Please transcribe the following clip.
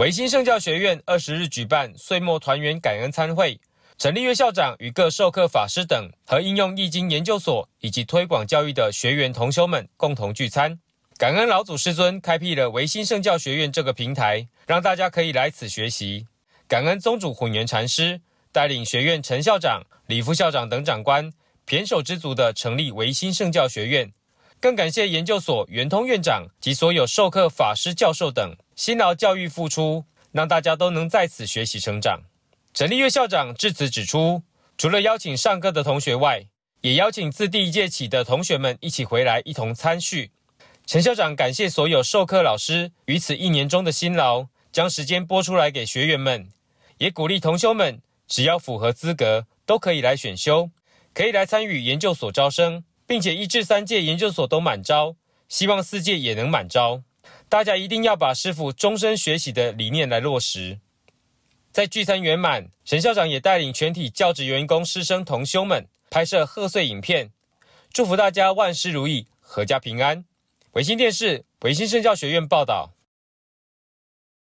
维新圣教学院二十日举办岁末团圆感恩餐会，陈立岳校长与各授课法师等和应用易经研究所以及推广教育的学员同修们共同聚餐，感恩老祖师尊开辟了维新圣教学院这个平台，让大家可以来此学习，感恩宗主混元禅师带领学院陈校长、李副校长等长官胼手之足的成立维新圣教学院。更感谢研究所圆通院长及所有授课法师、教授等辛劳教育付出，让大家都能在此学习成长。陈立岳校长至此指出，除了邀请上课的同学外，也邀请自第一届起的同学们一起回来一同参训。陈校长感谢所有授课老师于此一年中的辛劳，将时间拨出来给学员们，也鼓励同修们只要符合资格都可以来选修，可以来参与研究所招生。并且一至三届研究所都满招，希望四届也能满招。大家一定要把师傅终身学习的理念来落实。在聚餐圆满，陈校长也带领全体教职员工、师生同修们拍摄贺岁影片，祝福大家万事如意、阖家平安。维新电视、维新圣教学院报道。